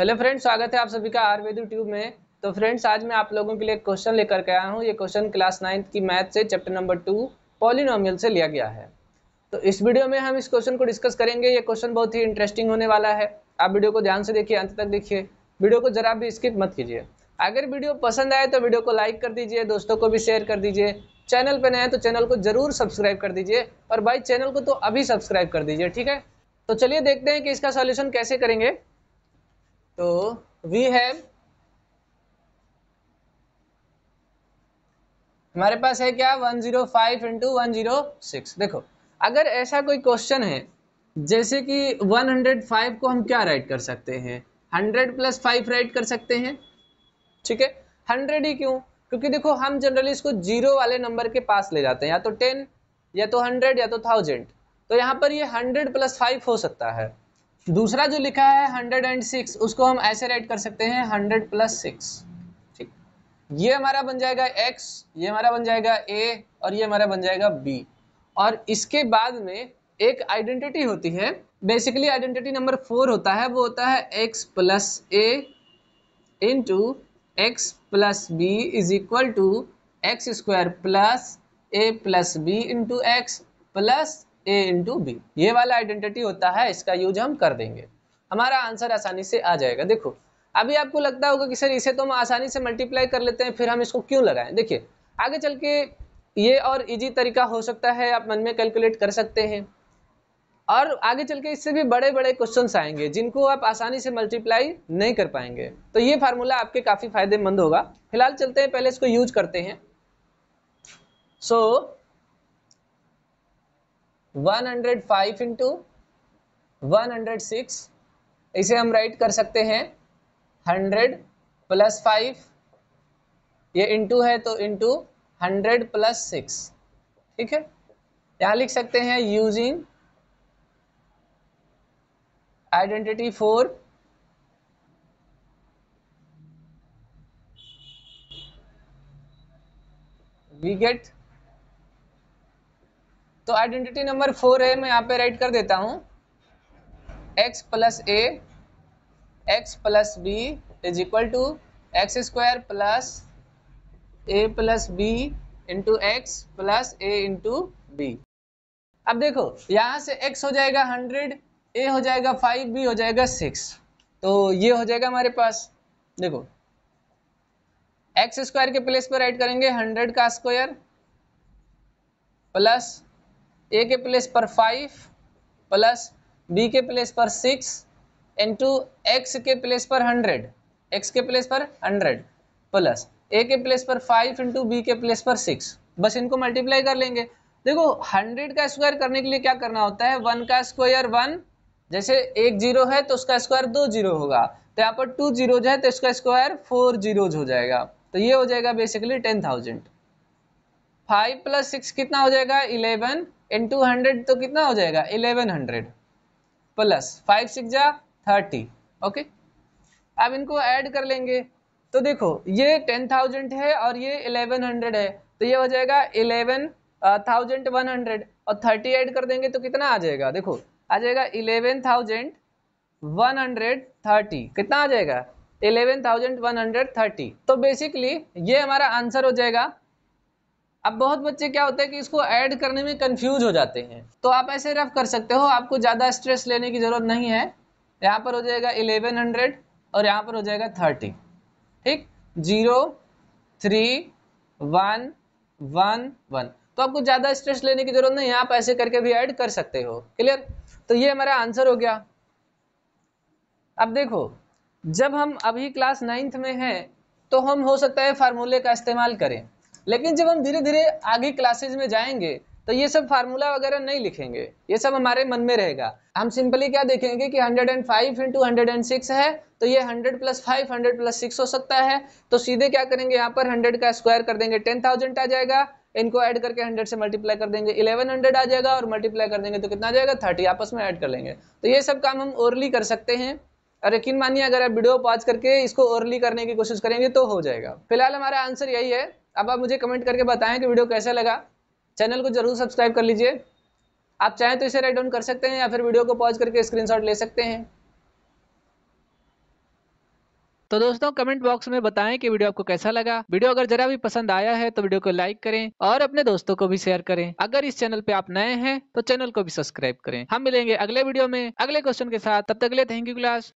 hello friends स्वागत है आप सभी का आयुर्वेद ट्यूब में तो फ्रेंड्स आज मैं आप लोगों के लिए क्वेश्चन लेकर के आया हूँ ये क्वेश्चन क्लास नाइन्थ की मैथ से चैप्टर नंबर टू पॉलिनोमियल से लिया गया है तो इस वीडियो में हम इस क्वेश्चन को डिस्कस करेंगे ये क्वेश्चन बहुत ही इंटरेस्टिंग होने वाला है आप वीडियो को ध्यान से देखिए अंत तक देखिए वीडियो को जरा भी स्किप मत कीजिए अगर वीडियो पसंद आए तो वीडियो को लाइक कर दीजिए दोस्तों को भी शेयर कर दीजिए चैनल पर नए तो चैनल को जरूर सब्सक्राइब कर दीजिए और भाई चैनल को तो अभी सब्सक्राइब कर दीजिए ठीक है तो चलिए देखते हैं कि इसका सॉल्यूशन कैसे करेंगे So तो we have हमारे पास है क्या 105 जीरो फाइव इंटू वन देखो अगर ऐसा कोई क्वेश्चन है जैसे कि 105 को हम क्या राइट कर सकते हैं 100 प्लस फाइव राइट कर सकते हैं ठीक है 100 ही क्यों क्योंकि देखो हम जनरली इसको जीरो वाले नंबर के पास ले जाते हैं या तो 10 या तो 100 या तो 1000 तो यहाँ पर ये 100 प्लस फाइव हो सकता है दूसरा जो लिखा है हंड्रेड एंड सिक्स उसको हम ऐसे राइट कर सकते हैं हंड्रेड प्लस सिक्स ठीक ये हमारा बन जाएगा एक्स ये हमारा बन जाएगा ए और ये हमारा बन जाएगा बी और इसके बाद में एक आइडेंटिटी होती है बेसिकली आइडेंटिटी नंबर फोर होता है वो होता है X plus A into X plus B is equal to X square plus A plus B into X plus A into B ये वाला आइडेंटिटी होता है इसका यूज हम कर देंगे हमारा आंसर आसानी से आ जाएगा देखो अभी आपको लगता होगा कि सर इसे तो हम आसानी से मल्टीप्लाई कर लेते हैं फिर हम इसको क्यों लगाएं देखिए आगे चल के ये और इजी तरीका हो सकता है आप मन में कैलकुलेट कर सकते हैं और आगे चल के इससे भी बड़े बड़े क्वेश्चन आएंगे जिनको आप आसानी से मल्टीप्लाई नहीं कर पाएंगे तो ये फार्मूला आपके काफ़ी फायदेमंद होगा फिलहाल चलते हैं पहले इसको यूज करते हैं so so, one hundred five into one hundred six इसे हम राइट कर सकते हैं हंड्रेड प्लस फाइव ये इंटू है तो इंटू हंड्रेड प्लस सिक्स ठीक है यहाँ लिख सकते हैं using identity four we get तो आइडेंटिटी नंबर फोर है मैं यहाँ पे राइट कर देता हूँ X plus A X plus B is equal to X square plus A plus B into X plus A into B अब देखो यहाँ से x हो जाएगा हंड्रेड ए हो जाएगा फाइव बी हो जाएगा सिक्स तो ये हो जाएगा हमारे पास देखो एक्स स्क्वायर के प्लेस पर राइट करेंगे हंड्रेड का स्क्वायर प्लस ए के प्लेस पर फाइव प्लस बी के प्लेस पर सिक्स इंटू एक्स के प्लेस पर हंड्रेड एक्स के प्लेस पर हंड्रेड प्लस ए के प्लेस पर फाइव इंटू बी के प्लेस पर सिक्स बस इनको मल्टीप्लाई कर लेंगे देखो हंड्रेड का स्क्वायर करने के लिए क्या करना होता है वन का स्क्वायर वन जैसे एक जीरो है तो उसका स्क्वायर दो जीरो होगा तो यहाँ पर टू जो है तो इसका स्क्वायर फोर जीरो हो जाएगा तो ये हो जाएगा basically ten thousand five plus six कितना हो जाएगा इलेवन इन टू हंड्रेड तो कितना हो जाएगा eleven hundred plus five six जा थर्टी ओके अब इनको ऐड कर लेंगे तो देखो ये टेन थाउजेंड है और ये इलेवन हंड्रेड है तो ये हो जाएगा इलेवन थाउजेंड वन हंड्रेड और थर्टी ऐड कर देंगे तो कितना आ जाएगा देखो आ जाएगा eleven thousand one hundred thirty कितना आ जाएगा eleven thousand one hundred thirty तो बेसिकली ये हमारा आंसर हो जाएगा अब बहुत बच्चे क्या होते हैं कि इसको ऐड करने में कंफ्यूज हो जाते हैं तो आप ऐसे रफ कर सकते हो आपको ज़्यादा स्ट्रेस लेने की ज़रूरत नहीं है यहाँ पर हो जाएगा एलेवन हंड्रेड और यहाँ पर हो जाएगा थर्टी ठीक zero three one one one तो आपको ज़्यादा स्ट्रेस लेने की ज़रूरत नहीं है आप ऐसे करके भी ऐड कर सकते हो क्लियर तो ये हमारा आंसर हो गया अब देखो जब हम अभी क्लास नाइन्थ में हैं तो हम हो सकता है फार्मूले का इस्तेमाल करें लेकिन जब हम धीरे धीरे आगे क्लासेज में जाएंगे तो ये सब फार्मूला वगैरह नहीं लिखेंगे ये सब हमारे मन में रहेगा हम सिंपली क्या देखेंगे कि 105 इंटू हंड्रेड है तो ये 100 plus five hundred plus six हो सकता है तो सीधे क्या करेंगे यहाँ पर 100 का स्क्वायर कर देंगे 10,000 आ जाएगा इनको ऐड करके 100 से मल्टीप्लाई कर देंगे 1100 आ जाएगा और मल्टीप्लाई कर देंगे तो कितना आ जाएगा थर्टी आपस में ऐड कर लेंगे तो ये सब काम हम ओरली कर सकते हैं और यकीन मानिए अगर आप वीडियो पॉज करके इसको ओरली करने की कोशिश करेंगे तो हो जाएगा फिलहाल हमारा आंसर यही है अब आप मुझे कमेंट करके बताएं कि वीडियो कैसा लगा चैनल को जरूर सब्सक्राइब कर लीजिए आप चाहें तो इसे राइट डाउन कर सकते हैं या फिर वीडियो को पॉज करके स्क्रीनशॉट ले सकते हैं तो दोस्तों कमेंट बॉक्स में बताएं कि वीडियो आपको कैसा लगा वीडियो अगर जरा भी पसंद आया है तो वीडियो को लाइक करें और अपने दोस्तों को भी शेयर करें अगर इस चैनल पे आप नए हैं तो चैनल को भी सब्सक्राइब करें हम मिलेंगे अगले वीडियो में अगले क्वेश्चन के साथ तब तक के थैंक यू क्लास